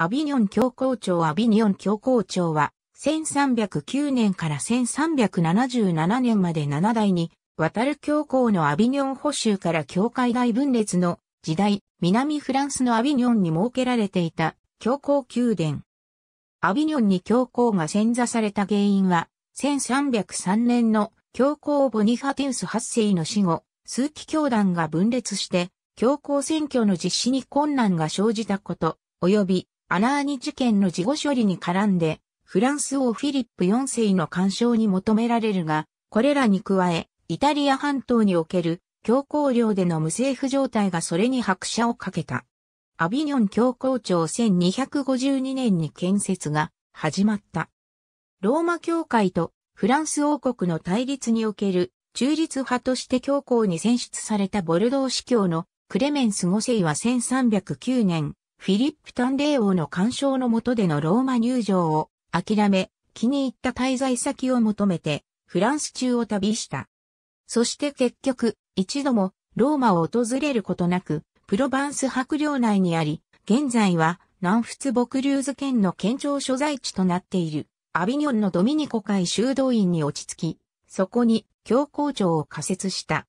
アビニョン教皇庁アビニョン教皇庁は、1309年から1377年まで7代に、渡る教皇のアビニョン保守から教会大分裂の時代、南フランスのアビニョンに設けられていた教皇宮殿。アビニョンに教皇が潜座された原因は、1303年の教皇ボニファテウス8世の死後、数期教団が分裂して、教皇選挙の実施に困難が生じたこと、及びアナーニ事件の事後処理に絡んで、フランス王フィリップ4世の干渉に求められるが、これらに加え、イタリア半島における教皇領での無政府状態がそれに拍車をかけた。アビニョン教皇庁1252年に建設が始まった。ローマ教会とフランス王国の対立における中立派として教皇に選出されたボルドー司教のクレメンス5世は1309年フィリップ・タンレー王の干渉の下でのローマ入場を諦め、気に入った滞在先を求めて、フランス中を旅した。そして結局、一度もローマを訪れることなく、プロバンス白領内にあり、現在は南仏ボ竜図県の県庁所在地となっている、アビニョンのドミニコ会修道院に落ち着き、そこに教皇庁を仮設した。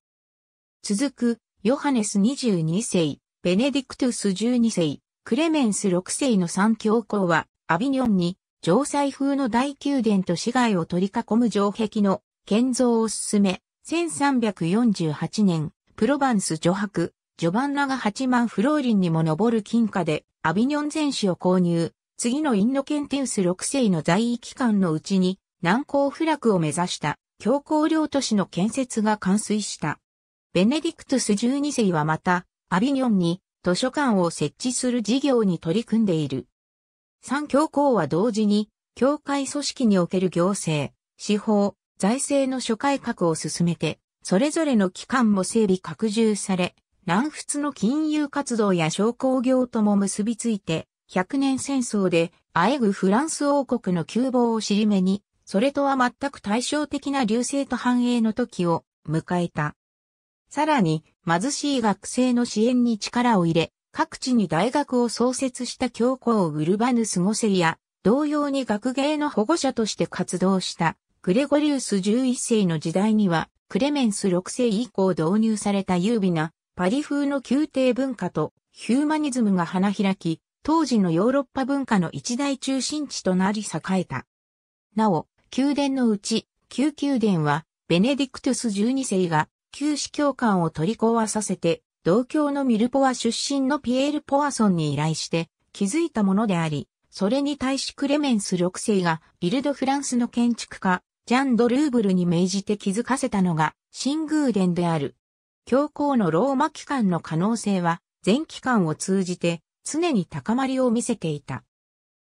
続く、ヨハネス22世、ベネディクトゥス12世、クレメンス6世の三教皇は、アビニョンに、城塞風の大宮殿と市街を取り囲む城壁の建造を進め、1348年、プロヴァンス除白、ジョバンナが8万フローリンにも上る金貨で、アビニョン全市を購入、次のインノケンテウス6世の在位期間のうちに、難攻不落を目指した、教皇領都市の建設が完遂した。ベネディクトス12世はまた、アビニョンに、図書館を設置する事業に取り組んでいる。三教皇は同時に、教会組織における行政、司法、財政の諸改革を進めて、それぞれの機関も整備拡充され、南仏の金融活動や商工業とも結びついて、100年戦争で、あえぐフランス王国の窮乏を尻目に、それとは全く対照的な流星と繁栄の時を迎えた。さらに、貧しい学生の支援に力を入れ、各地に大学を創設した教皇ウルバヌス5世や、同様に学芸の保護者として活動したグレゴリウス11世の時代には、クレメンス6世以降導入された優美なパリ風の宮廷文化とヒューマニズムが花開き、当時のヨーロッパ文化の一大中心地となり栄えた。なお、宮殿のうち、旧宮殿は、ベネディクトゥス12世が旧司教官を取り壊させて、同郷のミルポア出身のピエール・ポアソンに依頼して気づいたものであり、それに対しクレメンス6世がイルド・フランスの建築家、ジャン・ド・ルーブルに命じて気づかせたのが新宮殿である。教皇のローマ機関の可能性は全機関を通じて常に高まりを見せていた。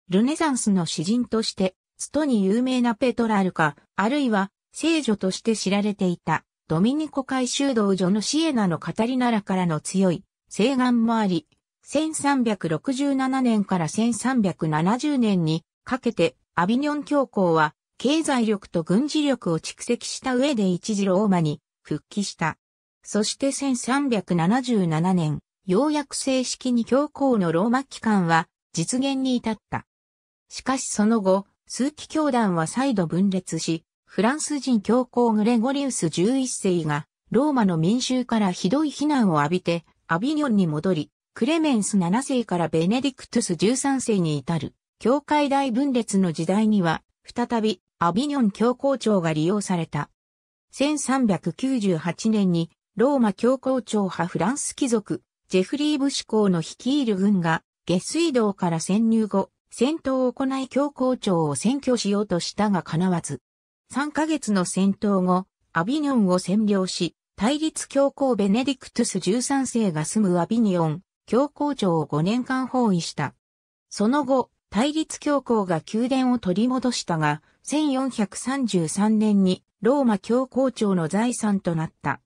ルネザンスの詩人として、ストに有名なペトラルか、あるいは聖女として知られていた。ドミニコ海修道所のシエナのカタリナラからの強い西岸もあり、1367年から1370年にかけてアビニョン教皇は経済力と軍事力を蓄積した上で一時ローマに復帰した。そして1377年、ようやく正式に教皇のローマ機関は実現に至った。しかしその後、数機教団は再度分裂し、フランス人教皇グレゴリウス11世が、ローマの民衆からひどい非難を浴びて、アビニョンに戻り、クレメンス7世からベネディクトゥス13世に至る、教会大分裂の時代には、再び、アビニョン教皇庁が利用された。1398年に、ローマ教皇庁派フランス貴族、ジェフリー・ブシ公の率いる軍が、下水道から潜入後、戦闘を行い教皇庁を占拠しようとしたが叶わず、3ヶ月の戦闘後、アビニョンを占領し、対立教皇ベネディクトゥス13世が住むアビニョン、教皇庁を5年間包囲した。その後、対立教皇が宮殿を取り戻したが、1433年にローマ教皇庁の財産となった。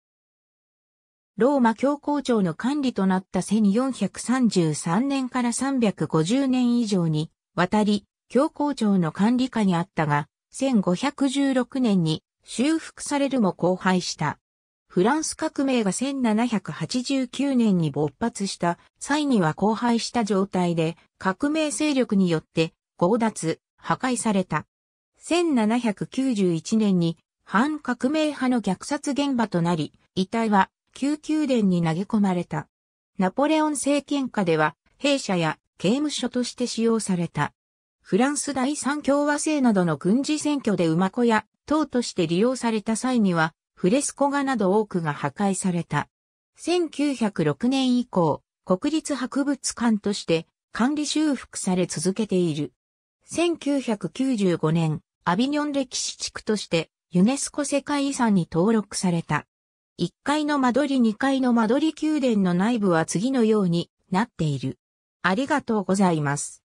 ローマ教皇庁の管理となった1433年から350年以上にわたり教皇庁の管理下にあったが、1516年に修復されるも荒廃した。フランス革命が1789年に勃発した際には荒廃した状態で革命勢力によって強奪、破壊された。1791年に反革命派の虐殺現場となり、遺体は救急殿に投げ込まれた。ナポレオン政権下では、兵舎や刑務所として使用された。フランス第三共和制などの軍事選挙で馬小屋、塔として利用された際には、フレスコ画など多くが破壊された。1906年以降、国立博物館として管理修復され続けている。1995年、アビニョン歴史地区としてユネスコ世界遺産に登録された。1階の間取り2階の間取り宮殿の内部は次のようになっている。ありがとうございます。